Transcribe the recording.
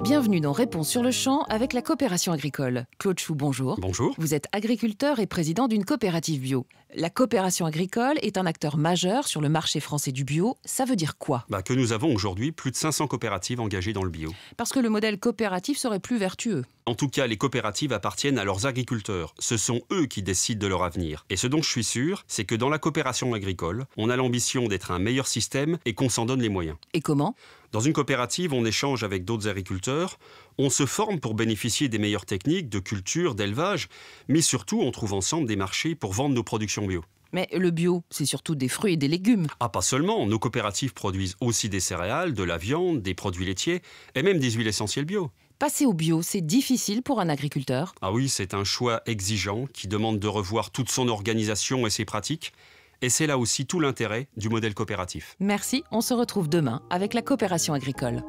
Bienvenue dans Réponse sur le champ avec la coopération agricole. Claude Chou, bonjour. Bonjour. Vous êtes agriculteur et président d'une coopérative bio. La coopération agricole est un acteur majeur sur le marché français du bio. Ça veut dire quoi bah, Que nous avons aujourd'hui plus de 500 coopératives engagées dans le bio. Parce que le modèle coopératif serait plus vertueux. En tout cas, les coopératives appartiennent à leurs agriculteurs. Ce sont eux qui décident de leur avenir. Et ce dont je suis sûr, c'est que dans la coopération agricole, on a l'ambition d'être un meilleur système et qu'on s'en donne les moyens. Et comment dans une coopérative, on échange avec d'autres agriculteurs, on se forme pour bénéficier des meilleures techniques de culture, d'élevage, mais surtout on trouve ensemble des marchés pour vendre nos productions bio. Mais le bio, c'est surtout des fruits et des légumes. Ah, pas seulement. Nos coopératives produisent aussi des céréales, de la viande, des produits laitiers et même des huiles essentielles bio. Passer au bio, c'est difficile pour un agriculteur Ah oui, c'est un choix exigeant qui demande de revoir toute son organisation et ses pratiques. Et c'est là aussi tout l'intérêt du modèle coopératif. Merci, on se retrouve demain avec la coopération agricole.